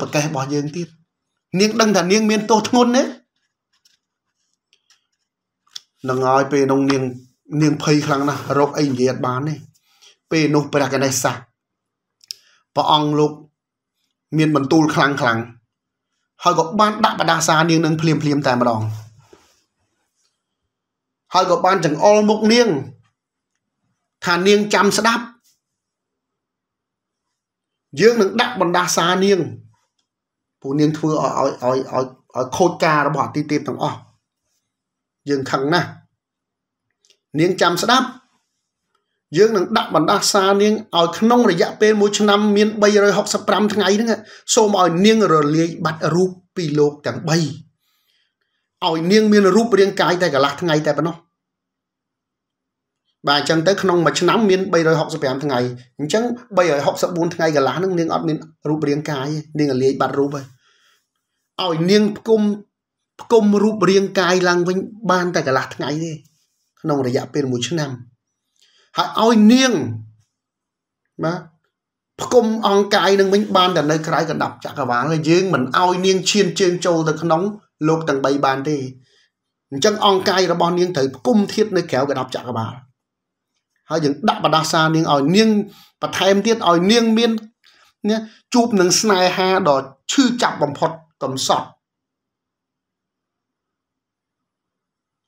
ប្រកេះរបស់យើងទៀតនាងដឹងថានាងមានទោសធ្ងន់ណានឹងឲ្យពេលនោះនាងនាងភ័យខ្លាំងណាស់រកអីនិយាយអត់បានទេពេលនោះព្រះកណេសសាព្រះអង្គលោក មាន បន្ទូលខ្លាំងខ្លាំងហើយក៏បានដាក់បដាសានាងនឹងភ្លាមភ្លាមតែម្ដងហើយក៏បានចង្អុលមុខនាង ថានាងចាំស្ដាប់យើងនឹងដាក់បណ្ដាសានាងពួកនាងធ្វើឲ្យឲ្យឲ្យឲ្យខូចការរបស់អតិទេពទាំងអស់យើងខឹងណាស់នាងចាំស្ដាប់យើងនឹងដាក់បណ្ដាសានាងឲ្យក្នុងរយៈពេល1ឆ្នាំមាន365ថ្ងៃហ្នឹងសូមឲ្យនាង រលាយបាត់រូបពីលោកទាំង3ឲ្យនាងមានរូបរាង កាយតែកន្លះថ្ងៃតែប៉ុណ្ណោះបាទអញ្ចឹងទៅក្នុងមួយឆ្នាំមាន365ថ្ងៃអញ្ចឹង364ថ្ងៃកន្លះហ្នឹងនាងអត់មានរូបរាងកាយនាងរលាយបាត់រូបហើយឲ្យនាងផ្គុំផ្គុំរូបរាងកាយឡើងវិញបានតែកន្លះថ្ងៃទេក្នុងរយៈពេល1ឆ្នាំហើយឲ្យនាងបាទផ្គុំអង្កាយនឹងវិញបានតែនៅក្រៅកណ្ដាប់ចក្រវាលហើយយើងមិនឲ្យនាងឈានជើងចូលទៅក្នុងលោកទាំង3បានទេអញ្ចឹងអង្កាយរបស់នាងត្រូវផ្គុំធៀបនៅក្រៅកណ្ដាប់ចក្រវាលហើយយើងដាក់បដាសានាងឲ្យនាងបន្ថែមទៀតឲ្យនាងមានជួបនឹងស្នេហាដ៏ឈឺចាប់បំផុតកំសត់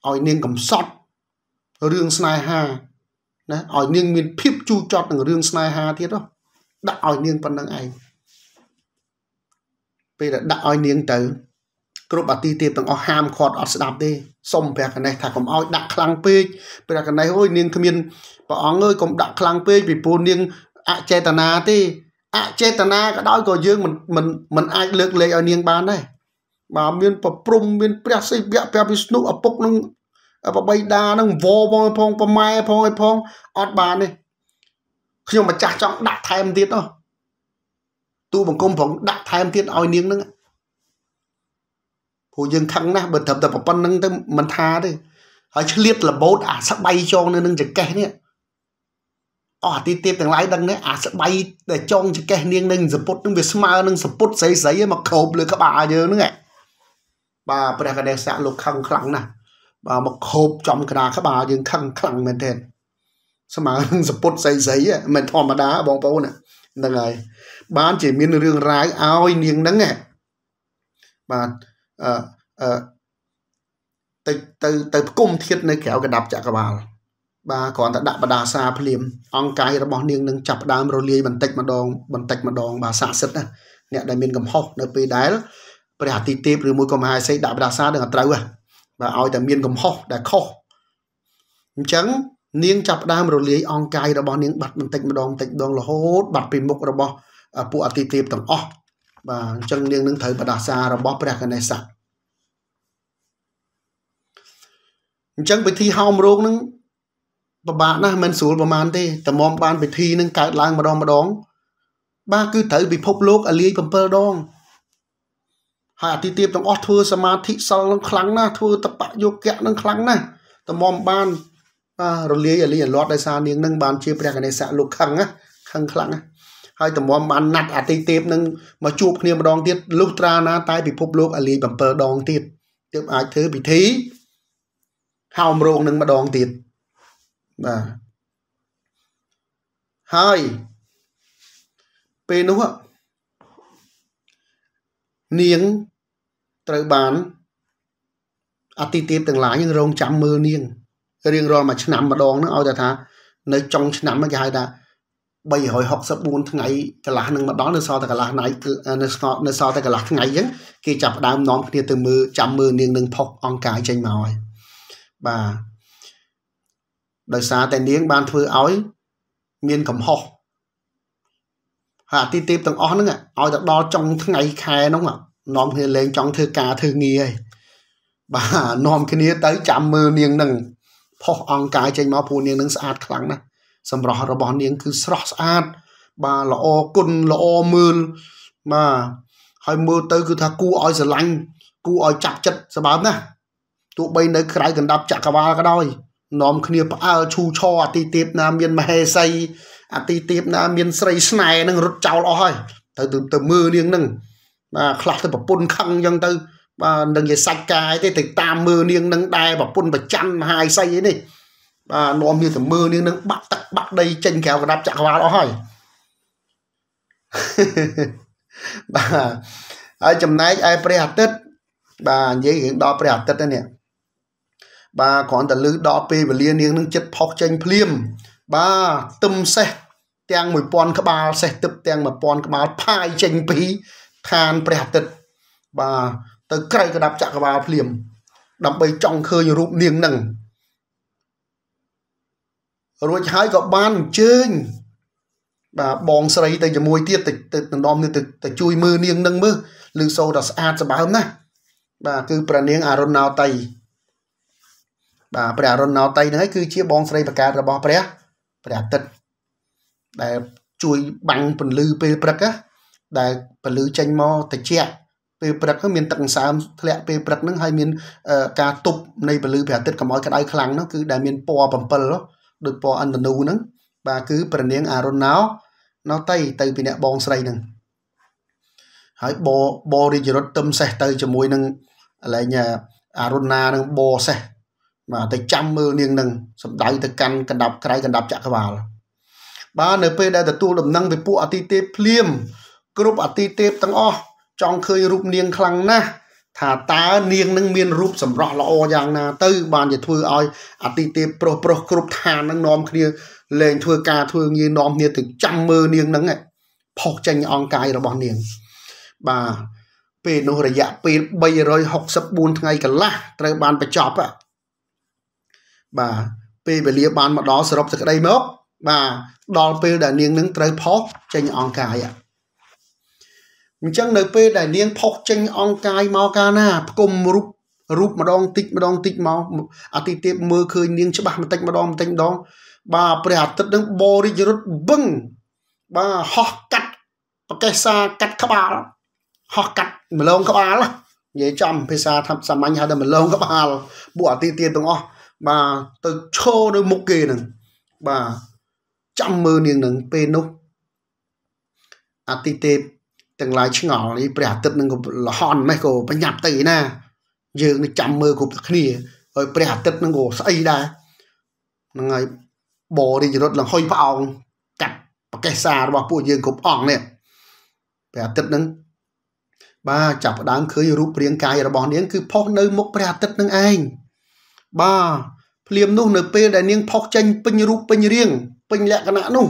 ឲ្យនាងកំសត់រឿងស្នេហាណាឲ្យនាងមានភាពជូរចត់នឹងរឿងស្នេហាទៀតហ៎ដាក់ឲ្យនាងប៉ុណ្្នឹងឯងពេលដែលដាក់ឲ្យនាងទៅគ្រប់អាទិទេពទាំងអស់ហាមឃាត់អត់ស្ដាប់ទេសុំព្រះកណេះថាកុំឲ្យដាក់ខ្លាំងពេកព្រះកណេះអើយនាងគ្មានព្រះអង្គអើយកុំដាក់ខ្លាំងពេកពីព្រោះនាងអចេតនាទេអចេតនាក៏ដោយក៏យើងមិនមិនមិនអាចលើកលែងឲ្យនាងបានដែរបាទមានប្រព្រំមានព្រះសិវៈព្រះវិស្ណុឪពុកនឹងបបីតានឹងវផងផងប្រម៉ែផងឲ្យផងអត់បានទេខ្ញុំម្ចាស់ចង់ដាក់ថែមទៀតអោះទូបង្គំផងដាក់ថែមទៀតឲ្យនាងនឹងព្រោះយើងខឹងណាស់បើត្រឹមតែប៉ុណ្្នឹងទៅមិនថាទេហើយឆ្លៀតលបោតអាស្បៃចងនៅនឹងចង្កេះនេះអស់ទីទៀតទាំងឡាយដឹងទេអាស្បៃដែលចងចកេះនាងនឹងសពុតនឹងវាស្មើនឹងសពុតស្រីស្រីមកគ្របលើក្បាលយើងហ្នឹងឯងបាទព្រះកណេសៈលោកខឹងខ្លាំងណាស់បាទមកគ្របចំកណ្ដាលក្បាលយើងខឹងខ្លាំងមែនទេស្មើនឹងសពុតស្រីស្រីមិនធម្មតាបងប្អូនហ្នឹងហើយបានជាមានរឿងរ៉ាវឲ្យនាងហ្នឹងបាទអឺទៅទៅទៅផ្គុំធៀបនៅក្រៅកណ្ដាប់ចក្របាលបាទគ្រាន់តែដាក់បដាសាភ្លាមអង្គកាយរបស់នាងនឹងចាប់ដើមរលាយបន្តិចម្ដងបន្តិចម្ដង បាទស័ក្តិសិទ្ធិណាអ្នកដែលមានកំហុសនៅពេលដែលព្រះអតិទេពឬមួយក៏មហាសេដាក់បដាសានឹងអត្រូវហ៎បាទឲ្យតែមានកំហុសដែលខុសអញ្ចឹងនាងចាប់ដើមរលាយអង្គកាយរបស់នាងបាត់បន្តិចម្ដងបន្តិចម្ដងរហូតបាត់ពីមុខរបស់ពួកអតិទេពទាំងអស់បាទអញ្ចឹងនាងនឹងត្រូវបដាសារបស់ព្រះកណេសៈអញ្ចឹងពិធីហោមរោងនឹងពិបាកណាស់មិនស្រួលប្រហែលទេតម្រាំបានពិធីនឹងកើតឡើងម្ដងម្ដង បាទគឺត្រូវពិភពលោកអលាយ7ដងហើយអតិទេពទាំងអស់ធ្វើសមាធិសិលនឹងខ្លាំងណាស់ធ្វើតបយោគៈនឹងខ្លាំងណាស់តម្រាំបានរលាយអលីអលាត់ដោយសារនាងនឹងបានជាព្រះកណេសៈលោកខឹងណាខឹងខ្លាំងណាហើយតម្រាំបានណាត់អតិទេពនឹងមកជួបគ្នាម្ដងទៀតលុះត្រាណា តែពិភពលោកអលី7ដងទៀតទើបអាចធ្វើពិធីហោមរោងនឹងម្ដងទៀតបាទហើយពេលនោះនាងត្រូវបានអតិទេពទាំងឡាយនឹងរងចាំមើលនាងរៀងរាល់មួយឆ្នាំម្ដងហ្នឹងឲ្យតែថានៅចុងឆ្នាំគេហៅថា364ថ្ងៃកន្លះនឹងមកដល់នៅសល់តែកន្លះថ្ងៃគឺនៅសល់នៅសល់តែកន្លះថ្ងៃអញ្ចឹងគេចាប់ដើមនាំគ្នាទៅមើលចាំមើលនាងនឹងផុសអង្កាយចេញមកហើយបាទដោយសារតែនាងបានធ្វើឲ្យមានកំហុសហើយអាទិទេពទាំងអស់ហ្នឹងឲ្យទៅដល់ចុងថ្ងៃខែហ្នឹងនាំគ្នាលេងចង់ធ្វើការធ្វើងារឯងបាទនាំគ្នាទៅចាំមើលនាងហ្នឹងផុសអង្កាយចេញមកព្រោះនាងហ្នឹងស្អាតខ្លាំងណាស់សម្រស់របស់នាងគឺស្រស់ស្អាតបាទល្អគុណល្អមើលបាទហើយមើលទៅគឺថាគួរឲ្យស្រឡាញ់គួរឲ្យចាប់ចិត្តសម្បើមណាទោះបីនៅក្រៅកណ្ដាប់ចក្រវាលក៏ដោយនាំគ្នាផ្អើលឈូឆអតិទេពណាមានមហេសីអតិទេពណា មាន ស្រីស្នែនឹងរត់ចោលអស់ហើយទៅទៅទៅមើលនាងនឹងបាទខ្លះទៅប្រពន្ធខឹងអញ្ចឹងទៅបាទនឹងនិយាយសាច់កាយទេទៅតាមមើលនាងនឹងដែរប្រពន្ធប្រច័នមហាសីអីនេះបាទនាំគ្នាទៅមើលនាងនឹងបាក់ទឹកបាក់ដីចេញក្រៅកណ្ដាប់ចក្រវាលអស់ហើយបាទហើយចំណែកឯព្រះអាទិត្យបាទនិយាយរឿងដល់ព្រះអាទិត្យនេះបាទគ្រាន់តែលឺដល់ពេលវេលានាងនឹងចិត្តផុសចេញភ្លាមបាទទឹមសេះទាំង1000ក្បាលសេះទឹកទាំង1000ក្បាលផាយចេញពីឋានព្រះអាទិត្យបាទទៅក្រៃក្តាប់ចក្រវាលភ្លាម ដើម្បីចង់ឃើញរូបនាងនឹងរួចហើយក៏បានអញ្ជើញបាទបងស្រីទៅជាមួយទៀតទៅដណ្ដមនេះទៅជួយមើលនាងនឹងមើលលឺសូរថាស្អាតសម្បើមណាស់បាទគឺព្រះនាងអរុណោតីបាទព្រះអរុណោតីហ្នឹងគឺជាបងស្រីប្រកាសរបស់ព្រះព្រះអាទិត្យដែលជួយបាំងពន្លឺពេលព្រឹកណាដែលពន្លឺចេញមកត្រជាក់ពេលព្រឹកមានទឹកសើមធ្លាក់ពេលព្រឹកហ្នឹងហើយមាន ការទប់នៃពន្លឺព្រះអាទិត្យកុំឲ្យក្តៅខ្លាំងនោះគឺដែលមានពណ៌7ដូចពណ៌អន្តនូហ្នឹងបាទគឺព្រះនាងអរុណោណោតីទៅពីអ្នកបងស្រីហ្នឹងហើយបបរិយរដ្ឋទឹមសេះទៅជាមួយនឹងកន្លែងអរុណានឹងបសេះបាទទៅចាំមើលនាងនឹងសម្ដៅទៅកាន់កណ្ដាប់ក្រៃកណ្ដាប់ចក្រវាលបាទនៅពេលដែលទទួលដំណឹងពីពួកអតិទេពភ្លាមគ្រប់អតិទេពទាំងអស់ចង់ឃើញរូបនាងខ្លាំងណាស់ថាតើនាងនឹងមានរូបសម្រស់ល្អយ៉ាងណា ទៅ បានជាធ្វើឲ្យអតិទេពប្រុសប្រុសគ្រប់ឋាននឹងនាំគ្នា លែងធ្វើការធ្វើងារនាំគ្នាទៅចាំមើលនាងនឹងផុសចេញអង្កាយរបស់នាងបាទពេលនោះរយៈពេល364ថ្ងៃកន្លះត្រូវបានបញ្ចប់បាទពេលវេលាបានមកដល់សរុបសេចក្តីមកបាទដល់ពេលដែលនាងនឹងត្រូវផុសចេញអង្កាយអញ្ចឹងនៅពេលដែលនាង ផុសចេញអង្កាយមកកាលណាផ្គុំរូបរូបម្ដងតិចម្ដងតិចមកអតិទេពមើលឃើញនាងច្បាស់បន្តិចម្ដងបន្តិចម្ដង បាទព្រះអាទិត្យនឹងបរិយរត់បឹងបាទហោះកាត់ប្រកេះសាកាត់ក្បាលហោះកាត់ម្លងក្បាលនិយាយចំភាសាថាសាមញ្ញហៅថាម្លងក្បាលពួកអតិទៀតទាំងអស់បាទទៅឈរនៅមុខគេនឹងបាទចាំមើលនាងនឹងពេលនោះអតិទេពទាំងឡាយឆ្ងល់នេះព្រះអាទិត្យនឹងក៏លហន់ម៉េះក៏បញ្ញាប់ទៅឯណា យើងនឹងចាំមើលគ្រប់គ្នាហើយព្រះអាទិត្យនឹងក៏ស្អីដែរហ្នឹងហើយបរិយរត់លង្ហុយផ្អោងកាត់ប្រកេះសាររបស់ពួកយើងគ្រប់អង្គនេះព្រះអាទិត្យនឹងបាទចាប់ផ្ដើមឃើញរូបរាងកាយរបស់នាង គឺផុសនៅមុខព្រះអាទិត្យនឹងឯងបាទភ្លាមនោះ នៅពេលដែលនាង ផុសចេញពេញរូបពេញរាងពេញលក្ខណៈនោះ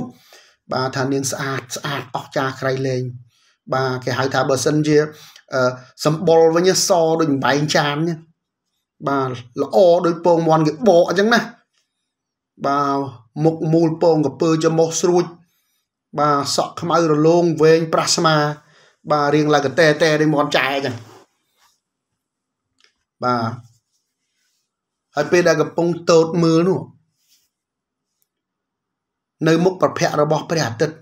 បាទថានាងស្អាតស្អាតអស្ចារ្យក្រៃលែងបាទគេហៅថាបើសិនជាសម្បុរវិញសដូចបែងចានបាទល្អដូចពងមន់គេបកអញ្ចឹងណាបាទមុខមូលពងកពើចមោះស្រួចបាទសក់ខ្មៅរលោងវែងប្រះស្មាបាទរៀងឡើងកតែតែដូចមន់ចែអញ្ចឹងបាទហើយពេលដែលកំពុងតូតមើលនោះនៅមុខប្រភ័ក្ររបស់ព្រះអាទិត្យ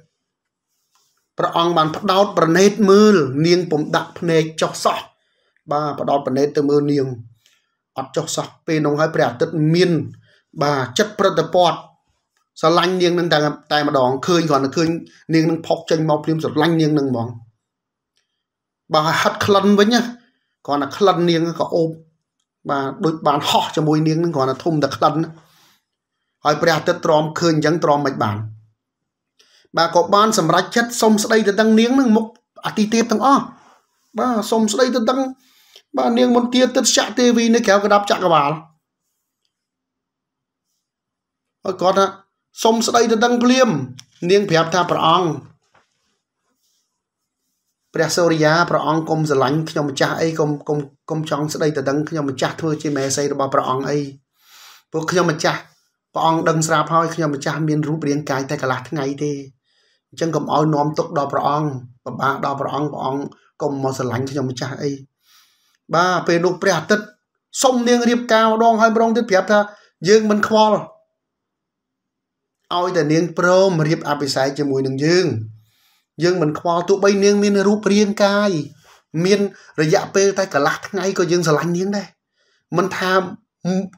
ព្រះអង្គបានផ្ដោតប្រណេតមើលនាងពំដាក់ភ្នែកចុះសោះបាទផ្ដោតប្រណេតទៅមើលនាងអត់ចុះសោះពេលនោះហើយព្រះអាទិត្យមាន បាទចិត្តប្រតិបត្តិស្រឡាញ់នាងនឹងតែតែម្ដងឃើញគ្រាន់តែឃើញនាងនឹងផុកចេញមកព្រាមស្រឡាញ់នាងនឹងហ្មងបាទហិតក្លិនវិញណាគ្រាន់តែក្លិននាងក៏អូបបាទដូចបានហោះជាមួយនាងនឹងគ្រាន់តែធំតែក្តិនហើយព្រះអាទិត្យទ្រាំឃើញអញ្ចឹងទ្រាំមិនបាន បាទក៏បានសម្រេចចិត្តសុំស្ដីទៅដឹងនាងនឹងមុខអតិទេពទាំងអស់បាទសុំស្ដីទៅដឹងបាទនាងមន្ទាទិត្យចៈទេវីនៅក្រៅកដាប់ចក្រវាលហើយគាត់ថាសុំស្ដីទៅដឹងភ្លាម នាងប្រាប់ថាព្រះអង្គព្រះសូរិយាព្រះអង្គកុំស្រឡាញ់ខ្ញុំម្ចាស់អីកុំកុំកុំចង់ស្ដីទៅដឹងខ្ញុំម្ចាស់ធ្វើជាមេសីរបស់ព្រះអង្គអីព្រោះខ្ញុំម្ចាស់ព្រះអង្គដឹងស្រាប់ហើយខ្ញុំម្ចាស់មានរូបរាងកាយតែកន្លះថ្ងៃទេអញ្ចឹងកុំឲ្យនាំទុកដល់ព្រះអង្គបបាក់ដល់ព្រះអង្គព្រះអង្គកុំមកស្រឡាញ់ខ្ញុំម្ចាស់អីបាទពេលនោះព្រះអាទិត្យសុំនាងរៀបការម្ដងហើយម្ដងទៀតប្រាប់ថាយើងមិនខ្វល់ឲ្យតែនាងព្រមរៀបអភិសេកជាមួយនឹងយើង យើងមិនខ្វល់ទោះបីនាងមានរូបរាងកាយមានរយៈពេលតែកន្លះថ្ងៃក៏យើងស្រឡាញ់នាងដែរមិនថា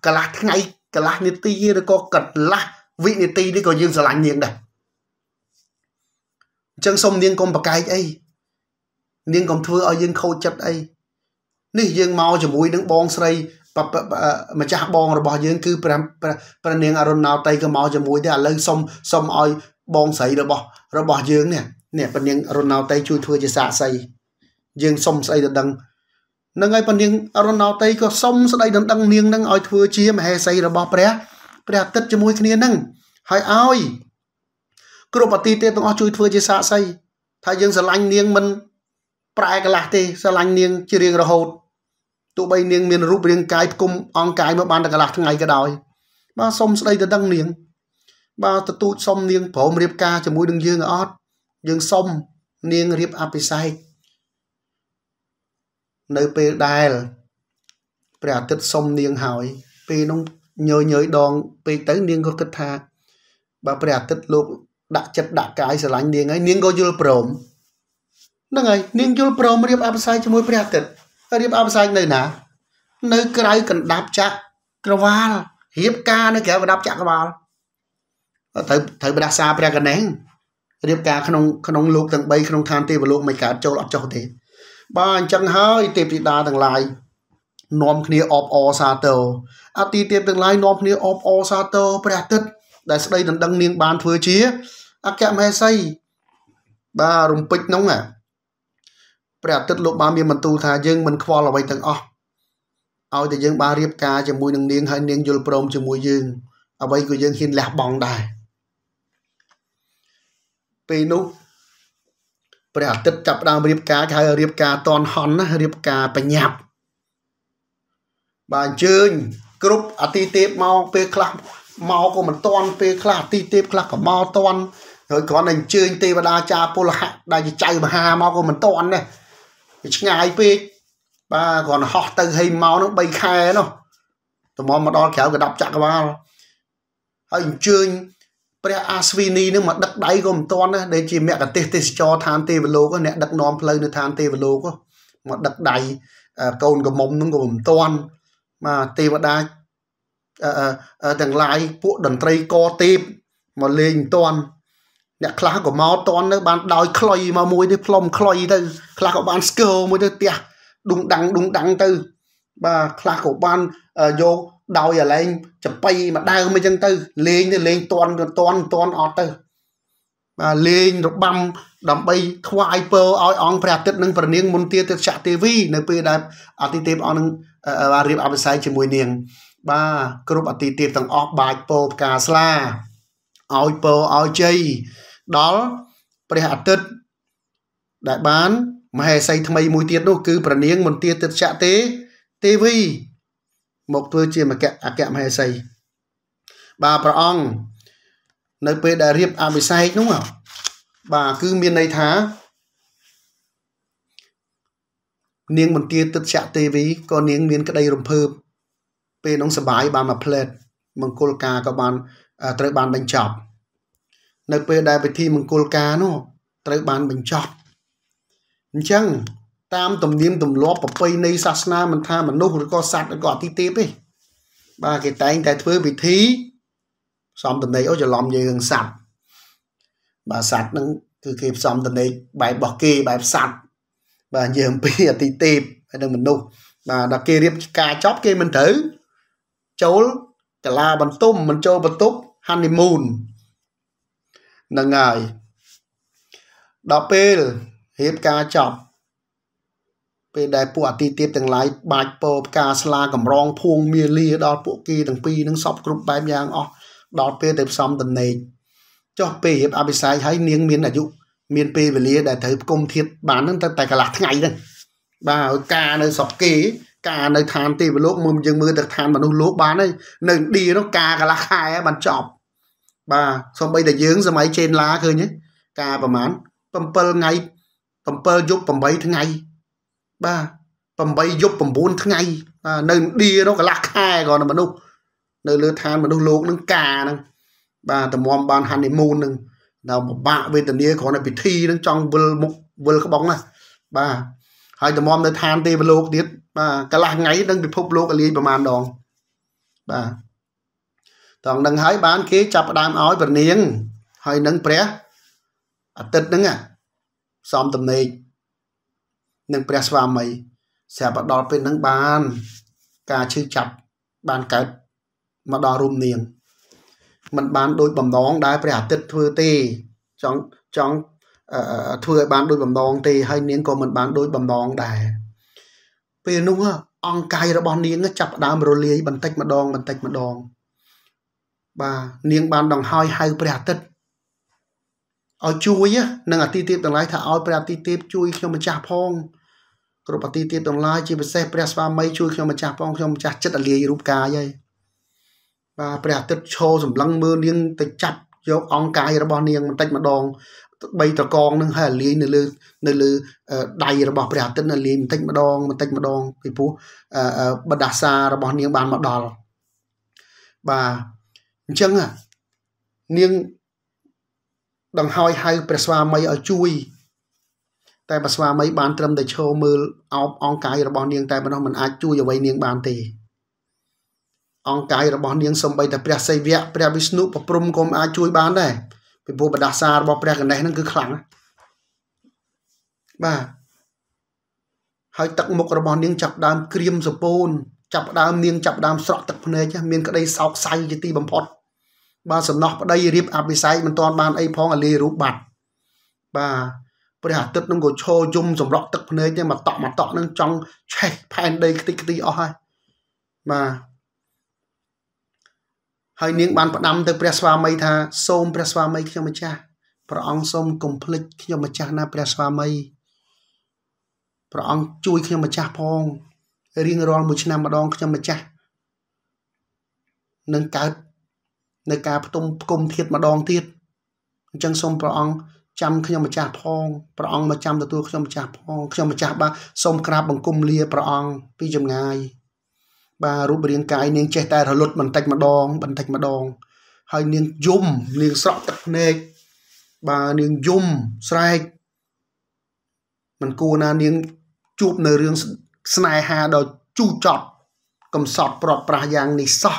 កន្លះថ្ងៃកន្លះនាទីឬក៏កន្លះវិនាទីនេះក៏យើងស្រឡាញ់នាងដែរអញ្ចឹងសុំនាងកុំប្រកែកអីនាងកុំធ្វើឲ្យយើងខូចចិត្តអីនេះយើងមកជាមួយនឹងបងស្រីម្ចាស់បងរបស់ យើង គឺព្រះព្រះនាងអរុណោតីក៏មកជាមួយដែរឥឡូវសុំសុំឲ្យបងស្រីរបស់ របស់យើងនេះនេះព្រះនាងអរុណោតីជួយធ្វើជាសាកសីយើងសុំស្ដីដណ្ដឹងនឹងហើយព្រះនាងរណោតីក៏សុំស្ដីដណ្ដឹងនាងនឹងឲ្យធ្វើជាមហេសីរបស់ព្រះព្រះអាទិត្យជាមួយគ្នានឹងហើយឲ្យគ្រប់អតិទេទាំងអស់ជួយធ្វើជាសាកសីថាយើងស្រឡាញ់នាងមិន ប្រែកលាស់ទេស្រឡាញ់នាងជារៀងរហូតទោះបី នាងមានរូបរាងកាយផ្គុំអង្កាយមកបានតែកលាស់ថ្ងៃក៏ដោយបាទសុំស្ដីទៅដឹងនាង បាទទទូចសុំនាងព្រមរៀបការជាមួយនឹងយើងអត់យើងសុំនាងរៀបអភិសេកនៅពេលដែលព្រះអាទិត្យសុំនាងហើយពេលនោះញយញយដងពេកទៅនាងក៏គិតថាបើព្រះអាទិត្យលោកដាក់ចិត្តដាក់កាយស្រឡាញ់នាងហើយនាងក៏យល់ព្រមហ្នឹងហើយនាងយល់ព្រមរៀបអបសាយជាមួយព្រះអាទិត្យរៀបអបសាយនៅណានៅក្រៅកណ្ដាប់ចាក់ក្រវាលរៀបការនៅក្រៅកណ្ដាប់ចាក់ក្រវាលទៅទៅប្រដាសាព្រះកណេងរៀបការក្នុងក្នុងលោកទាំង3ក្នុងឋានទេវលោកមិនកើតចូលអត់ចុះទេបាទអញ្ចឹងហើយទេពធីតាទាំងឡាយនាំគ្នាអបអសាទរអតិទេពទាំងឡាយនាំគ្នាអបអសាទរព្រះអាទិត្យដែលស្ដីដណ្ដឹងនាង បានធ្វើជាអគ្គមហេសីបាទរំពេចនោះព្រះអាទិត្យលោកបានមានបន្ទូលថាយើងមិនខ្វល់អ្វីទាំងអស់ឲ្យតែយើងបានរៀបការជាមួយនឹងនាងហើយនាងយល់ព្រមជាមួយយើងអ្វីក៏យើងហ៊ានលះបង់ដែរពេលនោះព្រះអាទិត្យចាប់ផ្ដើមរៀបការគេហៅរៀបការតនហន់ណារៀបការប្រញាប់បាទអញ្ជើញគ្រប់អតិទេពមកពេលខ្លះមកក៏មិនតន់ពេលខ្លះអតិទេពខ្លះក៏មកតន់ហើយគ្រាន់តែអញ្ជើញទេវតាចាពលហៈដែលជាចៅមហាមកក៏មិនតន់ដែរវាឆ្ងាយពេកបាទគ្រាន់តែហោះទៅហីមកនឹង3ខែនោះតម្រមកដល់ក្រៅក៏ដាប់ចាក់ក្បាលហើយអញ្ជើញព្រះអាស្វីនីនឹងមកដឹកដៃក៏មិនទាន់ដែរដែលជាមគ្គទេសទេសចរឋានទេវលោកអ្នកដឹកនាំផ្លូវនៅឋានទេវលោកមកដឹកដៃកូនកំមុំនឹងក៏មិនទាន់បាទទេវតាទាំងឡាយពួកតន្ត្រីកទេពមកលេងមិនទាន់អ្នកខ្លះក៏មកតន់នៅបានដោយខ្លុយមកមួយនេះផ្លុំខ្លុយទៅខ្លះក៏បានស្គរមួយទៅផ្ទះដុងដាំងដុងដាំងទៅបាទខ្លះក៏បានយកដោយអាលែងចបៃមួយដើមអញ្ចឹងទៅ លេងទៅលេងតន់តន់តន់អត់ទៅបាទលេងរបាំដើម្បីថ្វាយពរឲ្យអង្គព្រះអាទិត្យនិងព្រះនាងមុនទាទិត្យចៈទេវី នៅពេលដែលអតិទេពអង្គនឹងបានរៀបអភិសេកជាមួយនាង បាទគ្រប់អតិទេពទាំងអស់បាចពរផ្កាស្លាឲ្យពរឲ្យជ័យដល់ព្រះអាទិត្យដែលបានមហេសីថ្មីមួយទៀតនោះ គឺព្រះនាងមុនទាទិត្យចៈទេទេវីមកធ្វើជាមកអគ្គមហេសីបាទព្រះអង្គនៅពេលដែលរៀបអភិសេកនោះបាទគឺមានន័យថា នាងមន្ទាទិត្យទេវីក៏នាងមានក្តីរំភើបពេលនោះសបាយបានមកផ្លែតមង្គលការក៏បានត្រូវបានបញ្ចប់ នៅពេលដែលពិធីមង្គលការនោះត្រូវបានបញ្ចប់អញ្ចឹងតាមទំនៀមទម្លាប់ប្រពៃណីសាសនាមិនថាមនុស្សឬក៏សត្វឬក៏អតិទេពទេបាទគេតែងតែធ្វើពិធីផ្សំតំណែងអូច្រឡំយើងសត្វបាទសត្វហ្នឹងគឺគេផ្សំតំណែងបែបរបស់គេបែបសត្វបាទយើងពីអតិទេពហើយនឹងមនុស្សបាទដល់គេរៀបការចប់គេមិនត្រូវចូលកាឡាបន្ទុំមិនចូលបន្ទប់ honeymoon នឹងហើយដល់ពេលរៀបការចប់ពេលដែលពួកអតិទៀតទាំងឡាយបាច់ពោផ្កាស្លាកម្រងភួងមាលាដល់ពួកគេទាំងពីរនឹងសពគ្រប់បែបយ៉ាងអស់ដល់ពេលទៅផ្សំតំណែងចុះពេលរៀបអភិសេកហើយនាងមានអាយុមានពេលវេលាដែលត្រូវគុំធៀបបាននឹងតែកន្លះថ្ងៃហ្នឹងបាទការនៅស្រុកគេការនៅឋានទេវលោកមើលយើងមើលទៅឋានមនុស្សលោកបានហើយនៅឥណ្ឌានោះការកន្លះខែបានចប់បាទសំបីតែយើង សម័យចេនឡាឃើញទេការប្រហែល7ថ្ងៃ7យប់8ថ្ងៃបាទ8យប់9ថ្ងៃនៅឥណ្ឌានោះកន្លះខែគាត់មនុស្សនៅលើឋានមនុស្សលោកនឹងការហ្នឹងបាទតម្រាំបានហានីមូននឹងដល់ពិបាកវេទនាគ្រាន់តែពិធីនឹងចង់វិលមុខវិលក្បងណាបាទហើយតម្រាំនៅឋានទេវលោកទៀតបាទកន្លះថ្ងៃនឹងពិភពលោកលាយប្រមាណដងបាទត្រង់នឹងហើយបានគេចាប់ផ្ដើមឲ្យព្រះនាង ហើយនឹងព្រះអាទិត្យហ្នឹងសំតំណេកនិងព្រះស្វាមីស្រាប់ដល់ពេលហ្នឹងបានការឈឺចាប់បានកើតមកដល់រូបនាងมันបានដូចបំណងដែលព្រះអាទិត្យធ្វើទេចង់ចង់ធ្វើឲ្យបានដូចបំណងទេហើយនាងក៏មិនបានដូចបំណងដែរពេលនោះអង្គកាយរបស់នាងចាប់ដើមរលាយបន្តិចម្ដង បន្តិចម្ដង បាទនាងបានដង្ហើយហៅព្រះអាទិត្យឲ្យជួយនឹងអាទិទេពទាំងឡាយថាឲ្យព្រះអាទិទេពជួយខ្ញុំម្ចាស់ផងគ្រប់អាទិទេពទាំងឡាយជាពិសេសព្រះស្វាមីជួយខ្ញុំម្ចាស់ផងខ្ញុំម្ចាស់ចិត្តអលាយរូបកាយហើយបាទព្រះអាទិត្យឈរសម្លឹងមើលនាងទៅចាប់យកអង្គកាយរបស់នាងបន្តិចម្ដងបីត្រកងនឹងហើយលាយនៅលើនៅលើដៃរបស់ព្រះអាទិត្យនៅលាយបន្តិចម្ដងបន្តិចម្ដងពីព្រោះបដាសារបស់នាងបានមកដល់បាទអញ្ចឹងនាងដង្ហើយហៅព្រះស្វាមីឲ្យជួយតែព្រះស្វាមីបានត្រឹមតែឈរមើលអោបអង្កាយរបស់ នាង តែម្ដងមិនអាចជួយអ្វីនាងបានទេអង្កាយរបស់នាងសំបីតែព្រះសិវៈព្រះវិស្ណុប្រព្រំក៏មិនអាចជួយបានដែរពីព្រោះបដាសារបស់ព្រះកណេសហ្នឹងគឺខ្លាំងបាទហើយទឹកមុខរបស់នាងចាប់ដើមក្រៀមសពូនចាប់ដើមនាងចាប់ដើមស្រក់ទឹកភ្នែកមានក្តីសោកសៅជាទីបំផុតបាទសំណោះប្តីរៀបអភិស័យមិនទាន់បានអីផងអាលីរូបបាត់បាទព្រះអាទិត្យនឹងក៏ឈរយំសម្រក់ទឹកភ្នែកទេមកតក់មកតក់នឹងចង់ឆេះផែនដីខ្ទេចខ្ទីអស់ហើយបាទហើយនាងបានផ្ដាំទៅព្រះស្វាមីថា សូមព្រះស្វាមីខ្ញុំម្ចាស់ព្រះអង្គសូមកុំភ្លេចខ្ញុំម្ចាស់ណាព្រះស្វាមីព្រះអង្គជួយខ្ញុំម្ចាស់ផងរៀងរាល់មួយឆ្នាំម្ដងខ្ញុំម្ចាស់នឹងកើតនៅការផ្ទុំផ្គុំធៀបម្ដងទៀតអញ្ចឹងសូមព្រះអង្គចាំខ្ញុំម្ចាស់ផងព្រះអង្គមកចាំទទួលខ្ញុំម្ចាស់ផងខ្ញុំម្ចាស់បាទសូមក្រាបបង្គំលាព្រះអង្គពីចម្ងាយបាទរូបរាងកាយនាងចេះតែរលត់បន្តិចម្ដង បន្តិចម្ដង ហើយនាងយំនាងស្រក់ទឹកភ្នែកបាទនាងយំស្រែកមិនគួរណានាងជួបនៅរឿងស្នេហាដ៏ជូរចត់កំសត់ប្រត់ប្រាស់យ៉ាងនេះសោះ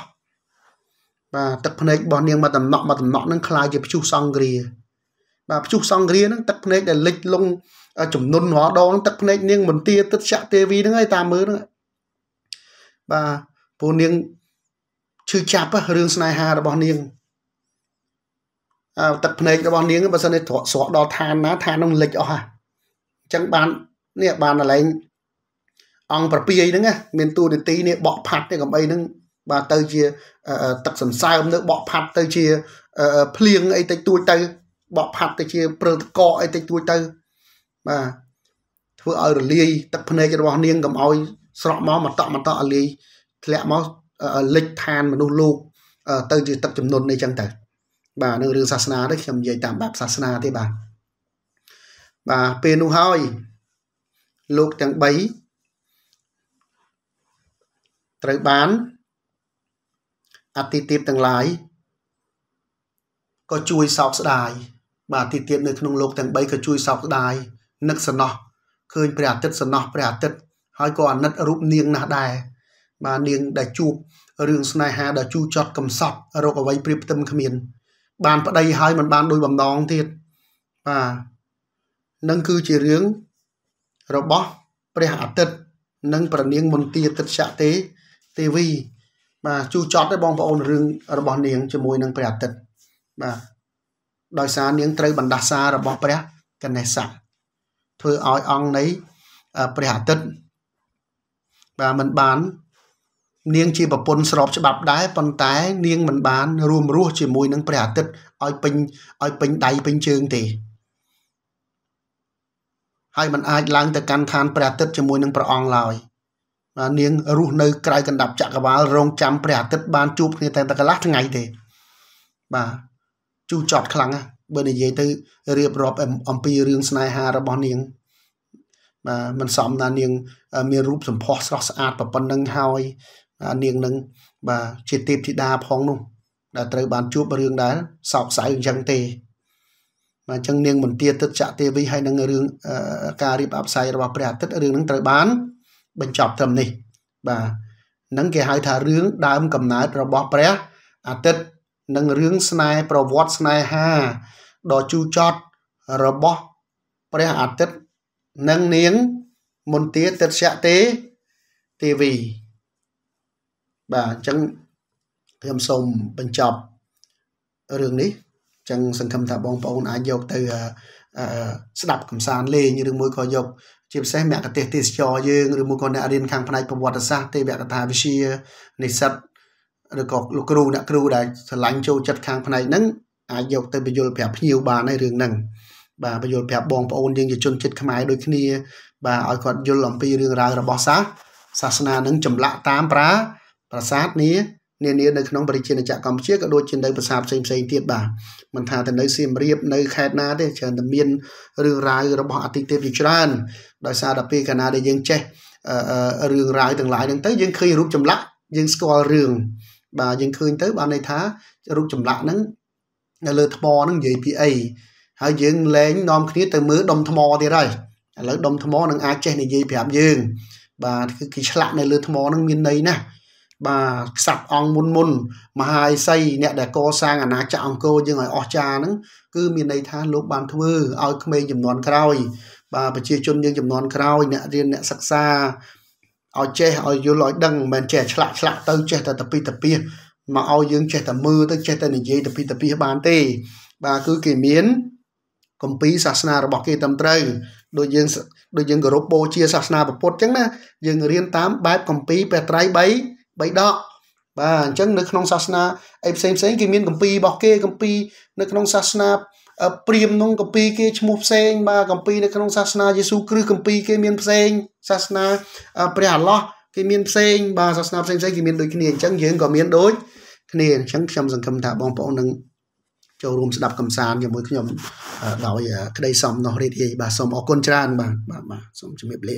បាទទឹកភ្នែករបស់នាងមកតំណក់មកតំណក់នឹងคล้ายជាព្យុះសង្គ្រាបាទព្យុះសង្គ្រានឹងទឹកភ្នែកដែលលិចលង់ចំនួនរាល់ដង ទឹកភ្នែកនាងមន្ទាទឹកចៈទេវីហ្នឹងឯងតាមមើលហ្នឹងបាទពូនាងឈឺចាប់រឿងស្នេហារបស់នាងអើទឹកភ្នែករបស់នាងបើសិនតែត្រកស្រក់ដល់ឋានណាឋាននឹងលិចអស់ហ่ะអញ្ចឹងបាននេះបានឡើងអង្គប្រពីហ្នឹងមានតួនាទីនេះបក់ផាត់ទេកំអីហ្នឹងបាទទៅជាទឹកសន្សើមនៅបក់ផាត់ទៅជាភ្លៀងអីតិចតួចទៅ បក់ផាត់ទៅជាព្រឹលតកអីតិចតួចទៅបាទធ្វើឲ្យរលាយទឹកភ្នែករបស់នាងកុំឲ្យ ស្រក់មកមកតក់មកតក់ឲ្យលាយធ្លាក់មកលិចឋានមនុស្សលោកទៅជាទឹកចំនួននេះចឹងទៅបាទនៅរឿងសាសនានេះខ្ញុំនិយាយតាមបែបសាសនាទេបាទ បាទពេលនោះហើយលោកទាំង3ត្រូវបានអតិទេពទាំងឡាយក៏ជួយសោកស្ដាយបាទអតិទេពនៅក្នុងលោកទាំង3ក៏ជួយសោកស្ដាយនឹកសំណោះឃើញព្រះអាទិត្យសំណោះព្រះអាទិត្យហើយក៏អាណិតរូបនាងណាស់ដែរបាទនាងដែលជួបរឿងស្នេហាដែលជូរចត់កំសត់រោគអ្វីព្រៀបផ្ទឹមគ្មាន បានប្តីហើយមិនបានដូចបំណងទៀតបាទនឹងគឺជារឿងរបស់ព្រះអាទិត្យនិងព្រះនាងមន្តាទិត្យទេទេវីបាទជូចត់ទេបងប្អូនរឿងរបស់នាងជាមួយនឹងព្រះអាទិត្យបាទដោយសារនាងត្រូវបណ្ដាសារបស់ព្រះកណេសៈធ្វើឲ្យអង្គនៃព្រះអាទិត្យបាទមិនបាននាងជាប្រពន្ធស្របច្បាប់ដែរប៉ុន្តែនាងមិនបាន រួមរស់ជាមួយនឹងព្រះអាទិត្យឲ្យពេញឲ្យពេញដៃពេញជើងទេហើយមិនអាចឡើងទៅកាន់ឋានព្រះអាទិត្យជាមួយនឹងព្រះអង្គឡើយបាទនាងរស់នៅក្រៅកណ្ដាប់ចក្រវាលរងចាំព្រះអាទិត្យបានជួបគ្នាតែតែកន្លះថ្ងៃទេបាទជូរចត់ខ្លាំងណាស់បើនិយាយទៅរៀបរាប់អំពីរឿងស្នេហារបស់នាងបាទមិនសមណានាង មានរូបសម្ផស្សស្រស់ស្អាតប៉ុណ្ណឹងហើយនាងនឹងបាទជាទេពធីតាផងនោះដែលត្រូវបានជួបរឿងដែលសោកសៅអញ្ចឹងទេបាទអញ្ចឹងនាងមន្ទាទិតចៈទេវីហើយនឹងរឿងការរៀបអបផ្សាយរបស់ព្រះអាទិត្យរឿងនឹងត្រូវបានបញ្ចប់ត្រឹមនេះបាទនឹងគេហៅថារឿងដើមកំណើតរបស់ព្រះអាទិត្យនិងរឿងស្នេហ៍ប្រវត្តិស្នេហាដ៏ជូរចត់របស់ព្រះអាទិត្យនិងនាងមន្ទាទិត្យទេទេវីបាទអញ្ចឹងខ្ញុំសូមបញ្ចប់រឿងនេះអញ្ចឹងសង្ឃឹមថាបងប្អូនអាចយកទៅស្ដាប់កំសាន្តលេងឬមួយក៏យកជាពិសេសមគ្គទេសទេសចរយើងឬមួយក៏អ្នករៀនខាងផ្នែកប្រវត្តិសាស្ត្រទេវកថាវិទ្យានិស្សិតឬក៏លោកគ្រូអ្នកគ្រូដែលឆ្លាញ់ចូលចិត្តខាងផ្នែកហ្នឹងអាចយកទៅបញ្យលប្រាប់ភ្ញៀវបានហើយរឿងហ្នឹងបាទបញ្យលប្រាប់បងប្អូនយើងជាជនជាតិខ្មែរដូចគ្នា បាទឲ្យគាត់យល់អំពីរឿងរ៉ាវរបស់សាសសាសនានឹងចម្លាក់តាមប្រាប្រាសាទនេះនានានៅក្នុងប្រជាណាចក្រកម្ពុជាក៏ដូចជានៅប្រាសាទផ្សេងផ្សេងទៀតបាទមិនថាទៅនៅសៀមរាបនៅខេត្តណាទេច្រើនតែមានរឿងរ៉ាវរបស់អតិទេពជាច្រើនដោយសារតែពេលកាលណាដែលយើងចេះរឿងរ៉ាវទាំងឡាយហ្នឹងទៅយើងឃើញរូបចម្លាក់យើងស្គាល់រឿងបាទយើងឃើញទៅបានន័យថារូបចម្លាក់ហ្នឹងនៅលើថ្មហ្នឹងនិយាយពីអីហើយយើងលែងនាំគ្នាទៅមើលដុំថ្មទៀតហើយឥឡូវដុំថ្មនឹងអាចចេះនិយាយប្រាប់យើងបាទគឺគេឆ្លាក់នៅលើថ្មហ្នឹងមានន័យណាស់បាទខ្សាប់អង្គមុនមុនមហាឥសីអ្នកដែលកសាងអាណាចក្រអង្គរយើងឲ្យអស្ចារ្យហ្នឹងគឺមានន័យថាលោកបានធ្វើឲ្យក្មេងចំនួនក្រោយ បាទប្រជាជនយើងចំនួនក្រោយអ្នករៀនអ្នកសិក្សាឲ្យចេះឲ្យយល់ឲ្យដឹងមិនមែនចេះឆ្លាក់ឆ្លាក់ទៅចេះតែតពីតពីមកឲ្យយើងចេះតែមើលទៅចេះតែនិយាយតពីតពីបានទេបាទគឺគេមានគម្ពីរសាសនារបស់គេត្រឹមត្រូវ ដូចយើងដូចយើងគោរពបូជាសាសនាពុទ្ធអញ្ចឹងណាយើងរៀនតាមបែបគម្ពីរព្រះត្រៃ3 3ដកបាទអញ្ចឹងនៅក្នុងសាសនាអីផ្សេងផ្សេងគេមានកម្ពីរបស់គេកម្ពីនៅក្នុងសាសនាព្រាមនឹងកម្ពីគេឈ្មោះផ្សេងបាទកម្ពីនៅក្នុងសាសនាយេស៊ូគ្រីស្ទកម្ពីគេមានផ្សេងសាសនាព្រះអឡោះគេមានផ្សេងបាទសាសនាផ្សេងផ្សេងគេមានដូចគ្នាអញ្ចឹងយើងក៏មានដូចគ្នាអញ្ចឹងខ្ញុំសង្ឃឹមថាបងប្អូននឹងចូលរួមស្ដាប់កំសាន្តជាមួយខ្ញុំដោយក្តីសោមនោះរីករាយបាទសូមអរគុណច្រើនបាទបាទសូមជម្រាបលា